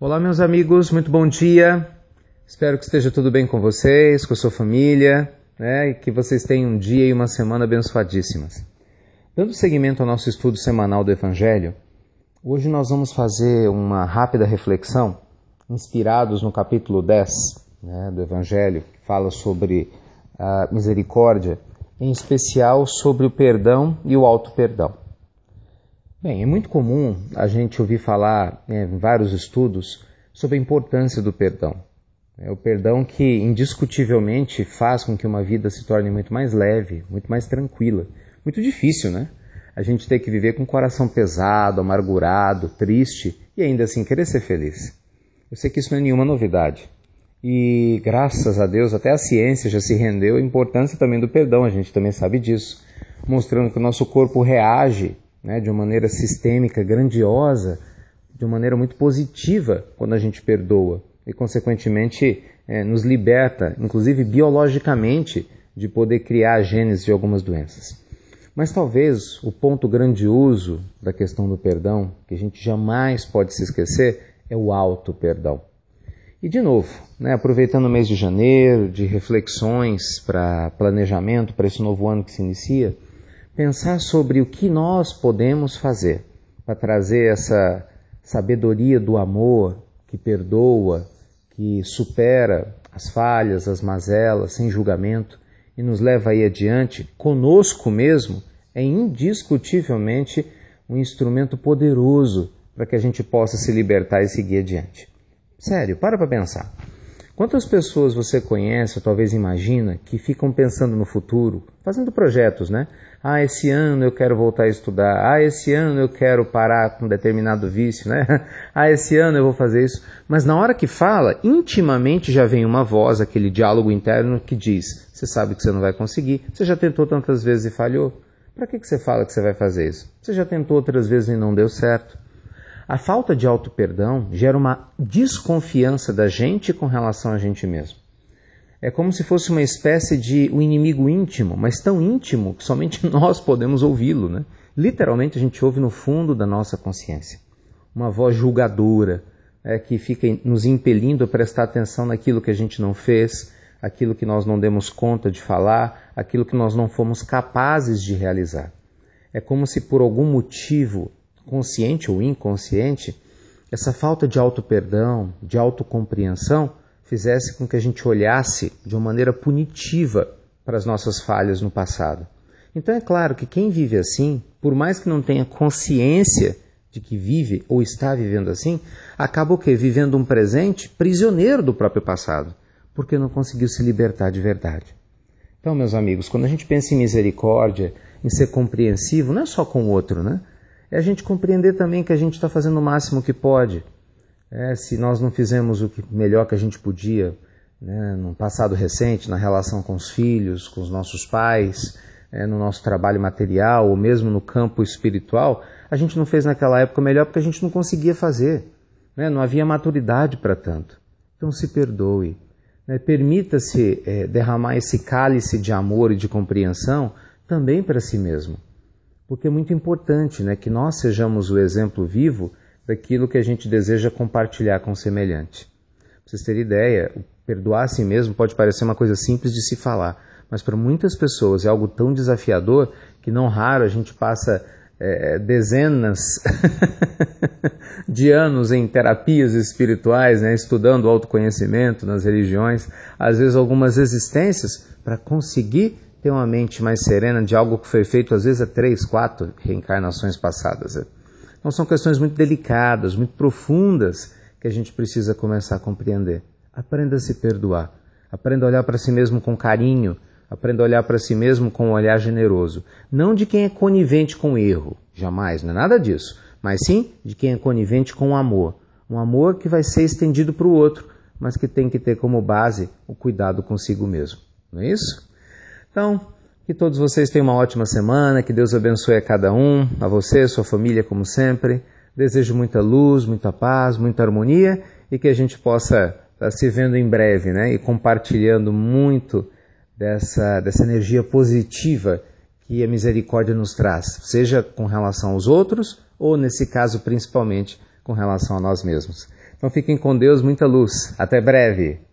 Olá, meus amigos, muito bom dia. Espero que esteja tudo bem com vocês, com a sua família, né? e que vocês tenham um dia e uma semana abençoadíssimas. Dando seguimento ao nosso estudo semanal do Evangelho, hoje nós vamos fazer uma rápida reflexão, inspirados no capítulo 10 né, do Evangelho, que fala sobre a misericórdia, em especial sobre o perdão e o auto-perdão. Bem, é muito comum a gente ouvir falar né, em vários estudos sobre a importância do perdão. É o perdão que indiscutivelmente faz com que uma vida se torne muito mais leve, muito mais tranquila. Muito difícil, né? A gente ter que viver com o coração pesado, amargurado, triste e ainda assim querer ser feliz. Eu sei que isso não é nenhuma novidade. E graças a Deus, até a ciência já se rendeu à importância também do perdão, a gente também sabe disso, mostrando que o nosso corpo reage né, de uma maneira sistêmica, grandiosa, de uma maneira muito positiva quando a gente perdoa e, consequentemente, é, nos liberta, inclusive biologicamente, de poder criar a gênese de algumas doenças. Mas talvez o ponto grandioso da questão do perdão, que a gente jamais pode se esquecer, é o alto perdão. E de novo, né, aproveitando o mês de janeiro, de reflexões para planejamento para esse novo ano que se inicia, pensar sobre o que nós podemos fazer para trazer essa sabedoria do amor que perdoa, que supera as falhas, as mazelas, sem julgamento e nos leva aí adiante, conosco mesmo, é indiscutivelmente um instrumento poderoso para que a gente possa se libertar e seguir adiante. Sério, para para pensar. Quantas pessoas você conhece, ou talvez imagina, que ficam pensando no futuro, fazendo projetos, né? Ah, esse ano eu quero voltar a estudar. Ah, esse ano eu quero parar com determinado vício, né? Ah, esse ano eu vou fazer isso. Mas na hora que fala, intimamente já vem uma voz, aquele diálogo interno que diz: Você sabe que você não vai conseguir, você já tentou tantas vezes e falhou. Para que, que você fala que você vai fazer isso? Você já tentou outras vezes e não deu certo. A falta de auto-perdão gera uma desconfiança da gente com relação a gente mesmo. É como se fosse uma espécie de um inimigo íntimo, mas tão íntimo que somente nós podemos ouvi-lo. Né? Literalmente, a gente ouve no fundo da nossa consciência. Uma voz julgadora é, que fica nos impelindo a prestar atenção naquilo que a gente não fez, aquilo que nós não demos conta de falar, aquilo que nós não fomos capazes de realizar. É como se por algum motivo consciente ou inconsciente, essa falta de auto-perdão, de autocompreensão, fizesse com que a gente olhasse de uma maneira punitiva para as nossas falhas no passado. Então é claro que quem vive assim, por mais que não tenha consciência de que vive ou está vivendo assim, acaba o quê? Vivendo um presente prisioneiro do próprio passado, porque não conseguiu se libertar de verdade. Então, meus amigos, quando a gente pensa em misericórdia, em ser compreensivo, não é só com o outro, né? é a gente compreender também que a gente está fazendo o máximo que pode. É, se nós não fizemos o que melhor que a gente podia né, no passado recente, na relação com os filhos, com os nossos pais, é, no nosso trabalho material ou mesmo no campo espiritual, a gente não fez naquela época melhor porque a gente não conseguia fazer. Né, não havia maturidade para tanto. Então se perdoe. Né, Permita-se é, derramar esse cálice de amor e de compreensão também para si mesmo porque é muito importante né, que nós sejamos o exemplo vivo daquilo que a gente deseja compartilhar com o semelhante. Para vocês terem ideia, perdoar a si mesmo pode parecer uma coisa simples de se falar, mas para muitas pessoas é algo tão desafiador que não raro a gente passa é, dezenas de anos em terapias espirituais, né, estudando autoconhecimento nas religiões, às vezes algumas existências para conseguir ter uma mente mais serena de algo que foi feito às vezes há três, quatro reencarnações passadas. É. Então são questões muito delicadas, muito profundas que a gente precisa começar a compreender. Aprenda a se perdoar, aprenda a olhar para si mesmo com carinho, aprenda a olhar para si mesmo com um olhar generoso, não de quem é conivente com o erro, jamais, não é nada disso, mas sim de quem é conivente com o amor, um amor que vai ser estendido para o outro, mas que tem que ter como base o cuidado consigo mesmo. Não é isso? Então, que todos vocês tenham uma ótima semana, que Deus abençoe a cada um, a você, sua família, como sempre. Desejo muita luz, muita paz, muita harmonia e que a gente possa estar se vendo em breve, né? E compartilhando muito dessa, dessa energia positiva que a misericórdia nos traz, seja com relação aos outros ou, nesse caso, principalmente com relação a nós mesmos. Então fiquem com Deus, muita luz. Até breve!